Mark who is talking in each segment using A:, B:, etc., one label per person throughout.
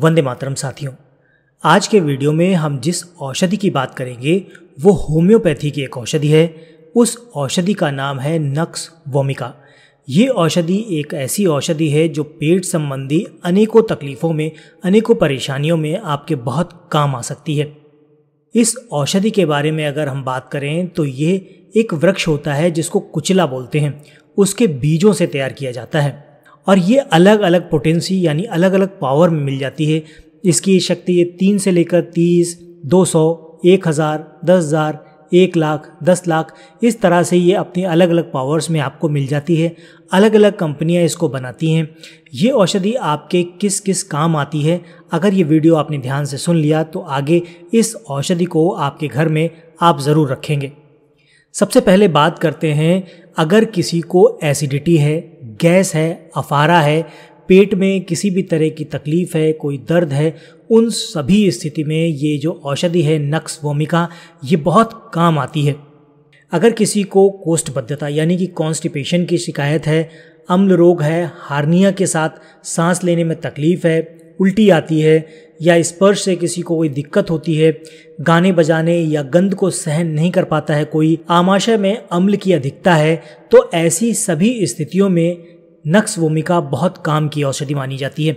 A: वंदे मातरम साथियों आज के वीडियो में हम जिस औषधि की बात करेंगे वो होम्योपैथी की एक औषधि है उस औषधि का नाम है नक्स वोमिका ये औषधि एक ऐसी औषधि है जो पेट संबंधी अनेकों तकलीफ़ों में अनेकों परेशानियों में आपके बहुत काम आ सकती है इस औषधि के बारे में अगर हम बात करें तो ये एक वृक्ष होता है जिसको कुचला बोलते हैं उसके बीजों से तैयार किया जाता है और ये अलग अलग पोटेंसी यानी अलग अलग पावर में मिल जाती है इसकी शक्ति ये तीन से लेकर तीस दो सौ एक हज़ार दस हज़ार एक लाख दस लाख इस तरह से ये अपनी अलग अलग पावर्स में आपको मिल जाती है अलग अलग कंपनियां इसको बनाती हैं ये औषधि आपके किस किस काम आती है अगर ये वीडियो आपने ध्यान से सुन लिया तो आगे इस औषधि को आपके घर में आप ज़रूर रखेंगे सबसे पहले बात करते हैं अगर किसी को एसिडिटी है गैस है अफारा है पेट में किसी भी तरह की तकलीफ़ है कोई दर्द है उन सभी स्थिति में ये जो औषधि है नक्स वोमिका ये बहुत काम आती है अगर किसी को कोष्ठबद्धता यानी कि कॉन्स्टिपेशन की शिकायत है अम्ल रोग है हार्निया के साथ सांस लेने में तकलीफ़ है उल्टी आती है या स्पर्श से किसी को कोई दिक्कत होती है गाने बजाने या गंद को सहन नहीं कर पाता है कोई आमाशय में अम्ल की अधिकता है तो ऐसी सभी स्थितियों में नक्स भूमिका बहुत काम की औषधि मानी जाती है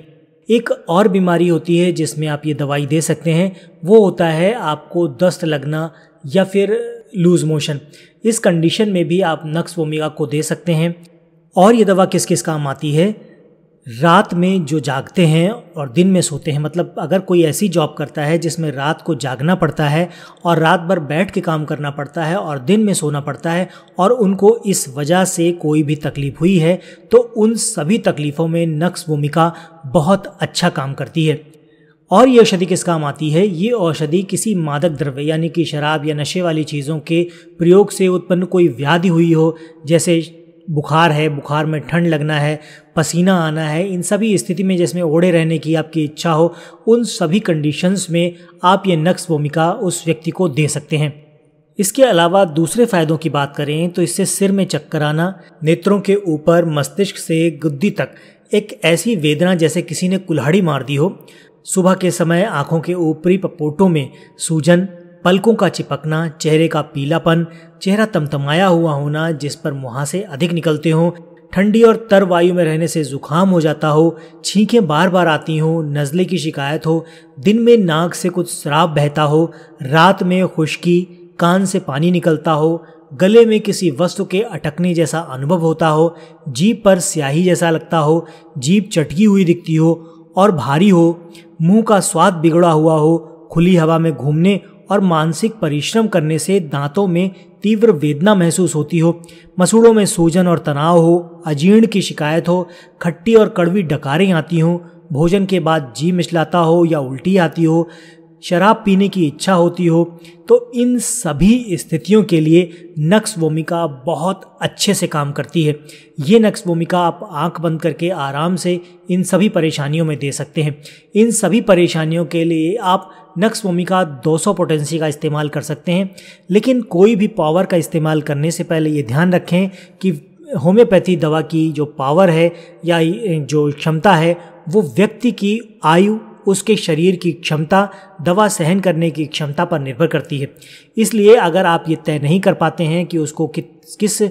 A: एक और बीमारी होती है जिसमें आप ये दवाई दे सकते हैं वो होता है आपको दस्त लगना या फिर लूज मोशन इस कंडीशन में भी आप नक्स भूमिका को दे सकते हैं और ये दवा किस किस काम आती है रात में जो जागते हैं और दिन में सोते हैं मतलब अगर कोई ऐसी जॉब करता है जिसमें रात को जागना पड़ता है और रात भर बैठ के काम करना पड़ता है और दिन में सोना पड़ता है और उनको इस वजह से कोई भी तकलीफ हुई है तो उन सभी तकलीफ़ों में नक्स भूमिका बहुत अच्छा काम करती है और ये औषधि किस काम आती है ये औषधि किसी मादक द्रव्य यानी कि शराब या नशे वाली चीज़ों के प्रयोग से उत्पन्न कोई व्याधि हुई हो जैसे बुखार है बुखार में ठंड लगना है पसीना आना है इन सभी स्थिति में जिसमें ओढ़े रहने की आपकी इच्छा हो उन सभी कंडीशंस में आप ये नक्स भूमिका उस व्यक्ति को दे सकते हैं इसके अलावा दूसरे फायदों की बात करें तो इससे सिर में चक्कर आना नेत्रों के ऊपर मस्तिष्क से गुद्दी तक एक ऐसी वेदना जैसे किसी ने कुल्हाड़ी मार दी हो सुबह के समय आंखों के ऊपरी पपोटों में सूजन पलकों का चिपकना चेहरे का पीलापन चेहरा तमतमाया हुआ होना जिस पर मुहासे अधिक निकलते हों ठंडी और तर वायु में रहने से जुकाम हो जाता हो छींकें बार बार आती हों नज़ले की शिकायत हो दिन में नाक से कुछ शराब बहता हो रात में खुश्की कान से पानी निकलता हो गले में किसी वस्तु के अटकने जैसा अनुभव होता हो जीप पर स्याही जैसा लगता हो जीप चटकी हुई दिखती हो और भारी हो मुंह का स्वाद बिगड़ा हुआ हो खुली हवा में घूमने और मानसिक परिश्रम करने से दांतों में तीव्र वेदना महसूस होती हो मसूड़ों में सूजन और तनाव हो अजीर्ण की शिकायत हो खट्टी और कड़वी डकारें आती हों भोजन के बाद जी मिचलाता हो या उल्टी आती हो शराब पीने की इच्छा होती हो तो इन सभी स्थितियों के लिए नक्स भूमिका बहुत अच्छे से काम करती है ये नक्स भूमिका आप आंख बंद करके आराम से इन सभी परेशानियों में दे सकते हैं इन सभी परेशानियों के लिए आप नक्स भूमिका 200 पोटेंसी का इस्तेमाल कर सकते हैं लेकिन कोई भी पावर का इस्तेमाल करने से पहले ये ध्यान रखें कि होम्योपैथी दवा की जो पावर है या जो क्षमता है वो व्यक्ति की आयु उसके शरीर की क्षमता दवा सहन करने की क्षमता पर निर्भर करती है इसलिए अगर आप ये तय नहीं कर पाते हैं कि उसको कि, किस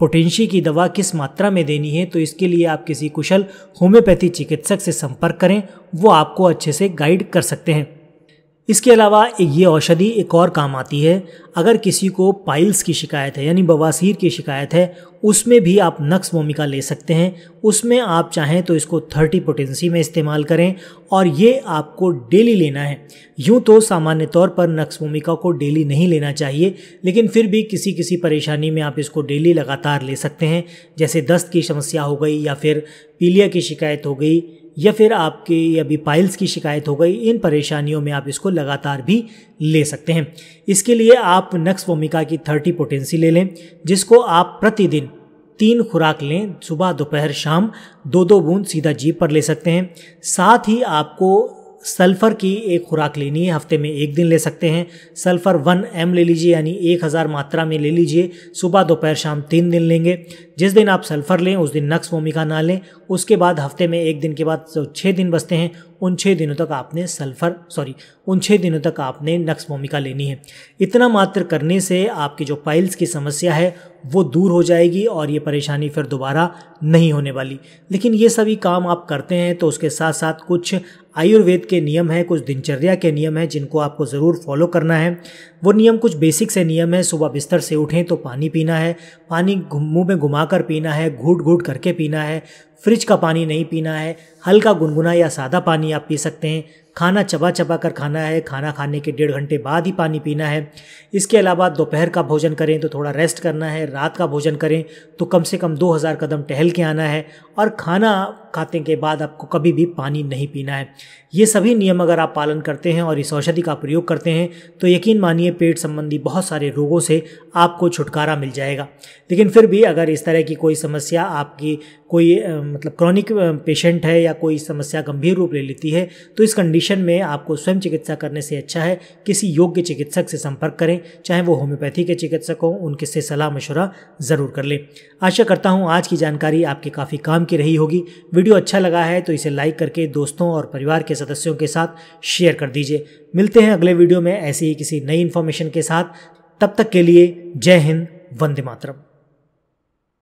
A: पोटेंशी की दवा किस मात्रा में देनी है तो इसके लिए आप किसी कुशल होम्योपैथी चिकित्सक से संपर्क करें वो आपको अच्छे से गाइड कर सकते हैं इसके अलावा ये औषधि एक और काम आती है अगर किसी को पाइल्स की शिकायत है यानी बवासीर की शिकायत है उसमें भी आप नक्स भूमिका ले सकते हैं उसमें आप चाहें तो इसको 30 पोटेंसी में इस्तेमाल करें और ये आपको डेली लेना है यूँ तो सामान्य तौर पर नक्स भूमिका को डेली नहीं लेना चाहिए लेकिन फिर भी किसी किसी परेशानी में आप इसको डेली लगातार ले सकते हैं जैसे दस्त की समस्या हो गई या फिर पीलिया की शिकायत हो गई या फिर आपकी अभी पाइल्स की शिकायत हो गई इन परेशानियों में आप इसको लगातार भी ले सकते हैं इसके लिए आप नक्स वोमिका की थर्टी पोटेंसी ले लें जिसको आप प्रतिदिन तीन खुराक लें सुबह दोपहर शाम दो दो बूंद सीधा जीप पर ले सकते हैं साथ ही आपको सल्फ़र की एक खुराक लेनी है हफ्ते में एक दिन ले सकते हैं सल्फ़र वन एम ले लीजिए यानी एक हज़ार मात्रा में ले लीजिए सुबह दोपहर शाम तीन दिन लेंगे जिस दिन आप सल्फ़र लें उस दिन नक्स वोमिका ना लें उसके बाद हफ्ते में एक दिन के बाद तो छः दिन बचते हैं उन छः दिनों तक आपने सल्फर सॉरी उन छः दिनों तक आपने नक्स भूमिका लेनी है इतना मात्र करने से आपकी जो पाइल्स की समस्या है वो दूर हो जाएगी और ये परेशानी फिर दोबारा नहीं होने वाली लेकिन ये सभी काम आप करते हैं तो उसके साथ साथ कुछ आयुर्वेद के नियम हैं कुछ दिनचर्या के नियम हैं जिनको आपको ज़रूर फॉलो करना है वो नियम कुछ बेसिक से नियम है सुबह बिस्तर से उठें तो पानी पीना है पानी मुंह में घुमा कर पीना है घूट घूट करके पीना है फ्रिज का पानी नहीं पीना है हल्का गुनगुना या सादा पानी आप पी सकते हैं खाना चबा चबा कर खाना है खाना खाने के डेढ़ घंटे बाद ही पानी पीना है इसके अलावा दोपहर का भोजन करें तो थोड़ा रेस्ट करना है रात का भोजन करें तो कम से कम 2000 कदम टहल के आना है और खाना खाते के बाद आपको कभी भी पानी नहीं पीना है ये सभी नियम अगर आप पालन करते हैं और इस औषधि का प्रयोग करते हैं तो यकीन मानिए पेट संबंधी बहुत सारे रोगों से आपको छुटकारा मिल जाएगा लेकिन फिर भी अगर इस तरह की कोई समस्या आपकी कोई मतलब क्रॉनिक पेशेंट है या कोई समस्या गंभीर रूप ले लेती है तो इस कंडीशन कंडीशन में आपको स्वयं चिकित्सा करने से अच्छा है किसी योग्य चिकित्सक से संपर्क करें चाहे वो होम्योपैथी के चिकित्सक हों उनके से सलाह मशवरा ज़रूर कर लें आशा करता हूँ आज की जानकारी आपके काफ़ी काम की रही होगी वीडियो अच्छा लगा है तो इसे लाइक करके दोस्तों और परिवार के सदस्यों के साथ शेयर कर दीजिए मिलते हैं अगले वीडियो में ऐसी ही किसी नई इन्फॉर्मेशन के साथ तब तक के लिए जय हिंद वंदे मातरम